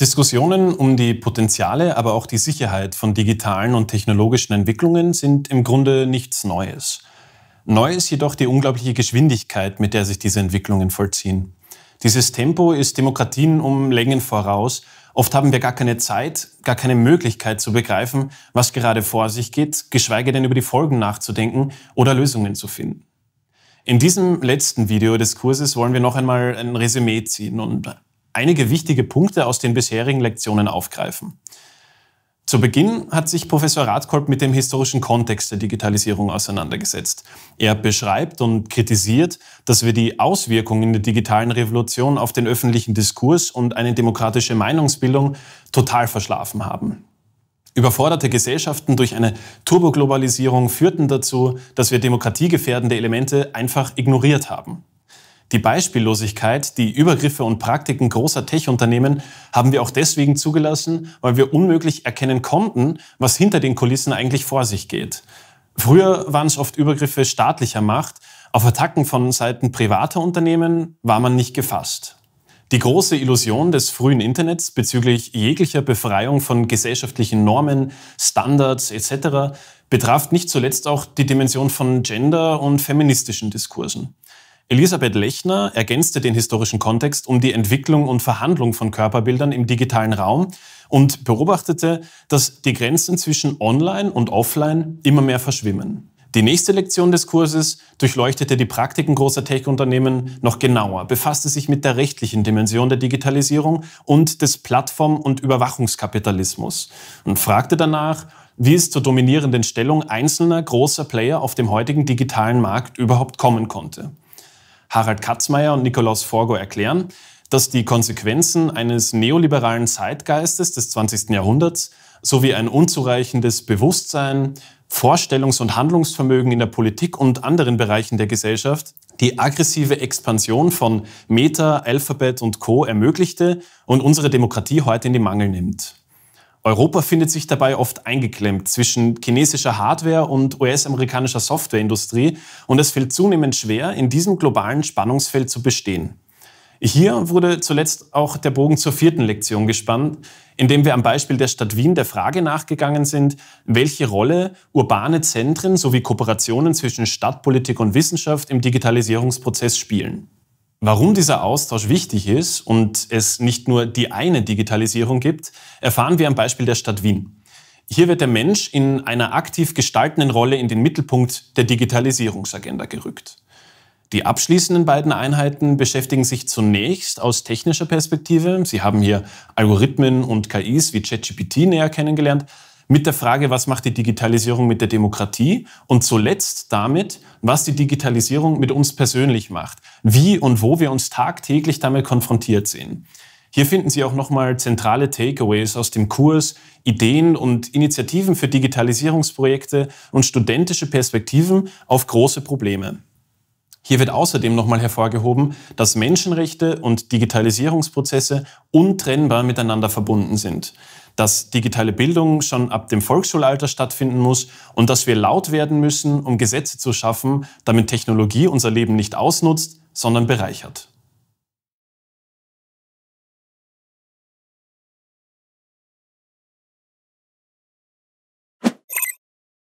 Diskussionen um die Potenziale, aber auch die Sicherheit von digitalen und technologischen Entwicklungen sind im Grunde nichts Neues. Neu ist jedoch die unglaubliche Geschwindigkeit, mit der sich diese Entwicklungen vollziehen. Dieses Tempo ist Demokratien um Längen voraus. Oft haben wir gar keine Zeit, gar keine Möglichkeit zu begreifen, was gerade vor sich geht, geschweige denn über die Folgen nachzudenken oder Lösungen zu finden. In diesem letzten Video des Kurses wollen wir noch einmal ein Resümee ziehen und einige wichtige Punkte aus den bisherigen Lektionen aufgreifen. Zu Beginn hat sich Professor Radkolb mit dem historischen Kontext der Digitalisierung auseinandergesetzt. Er beschreibt und kritisiert, dass wir die Auswirkungen der digitalen Revolution auf den öffentlichen Diskurs und eine demokratische Meinungsbildung total verschlafen haben. Überforderte Gesellschaften durch eine Turboglobalisierung führten dazu, dass wir demokratiegefährdende Elemente einfach ignoriert haben. Die Beispiellosigkeit, die Übergriffe und Praktiken großer Tech-Unternehmen haben wir auch deswegen zugelassen, weil wir unmöglich erkennen konnten, was hinter den Kulissen eigentlich vor sich geht. Früher waren es oft Übergriffe staatlicher Macht, auf Attacken von Seiten privater Unternehmen war man nicht gefasst. Die große Illusion des frühen Internets bezüglich jeglicher Befreiung von gesellschaftlichen Normen, Standards etc. betraf nicht zuletzt auch die Dimension von Gender und feministischen Diskursen. Elisabeth Lechner ergänzte den historischen Kontext um die Entwicklung und Verhandlung von Körperbildern im digitalen Raum und beobachtete, dass die Grenzen zwischen Online und Offline immer mehr verschwimmen. Die nächste Lektion des Kurses durchleuchtete die Praktiken großer Tech-Unternehmen noch genauer, befasste sich mit der rechtlichen Dimension der Digitalisierung und des Plattform- und Überwachungskapitalismus und fragte danach, wie es zur dominierenden Stellung einzelner großer Player auf dem heutigen digitalen Markt überhaupt kommen konnte. Harald Katzmeier und Nikolaus Forgo erklären, dass die Konsequenzen eines neoliberalen Zeitgeistes des 20. Jahrhunderts sowie ein unzureichendes Bewusstsein, Vorstellungs- und Handlungsvermögen in der Politik und anderen Bereichen der Gesellschaft die aggressive Expansion von Meta, Alphabet und Co ermöglichte und unsere Demokratie heute in die Mangel nimmt. Europa findet sich dabei oft eingeklemmt zwischen chinesischer Hardware und US-amerikanischer Softwareindustrie und es fällt zunehmend schwer, in diesem globalen Spannungsfeld zu bestehen. Hier wurde zuletzt auch der Bogen zur vierten Lektion gespannt, indem wir am Beispiel der Stadt Wien der Frage nachgegangen sind, welche Rolle urbane Zentren sowie Kooperationen zwischen Stadtpolitik und Wissenschaft im Digitalisierungsprozess spielen. Warum dieser Austausch wichtig ist und es nicht nur die eine Digitalisierung gibt, erfahren wir am Beispiel der Stadt Wien. Hier wird der Mensch in einer aktiv gestaltenden Rolle in den Mittelpunkt der Digitalisierungsagenda gerückt. Die abschließenden beiden Einheiten beschäftigen sich zunächst aus technischer Perspektive. Sie haben hier Algorithmen und KIs wie ChatGPT näher kennengelernt, mit der Frage, was macht die Digitalisierung mit der Demokratie und zuletzt damit, was die Digitalisierung mit uns persönlich macht, wie und wo wir uns tagtäglich damit konfrontiert sehen. Hier finden Sie auch nochmal zentrale Takeaways aus dem Kurs, Ideen und Initiativen für Digitalisierungsprojekte und studentische Perspektiven auf große Probleme. Hier wird außerdem nochmal hervorgehoben, dass Menschenrechte und Digitalisierungsprozesse untrennbar miteinander verbunden sind dass digitale Bildung schon ab dem Volksschulalter stattfinden muss und dass wir laut werden müssen, um Gesetze zu schaffen, damit Technologie unser Leben nicht ausnutzt, sondern bereichert.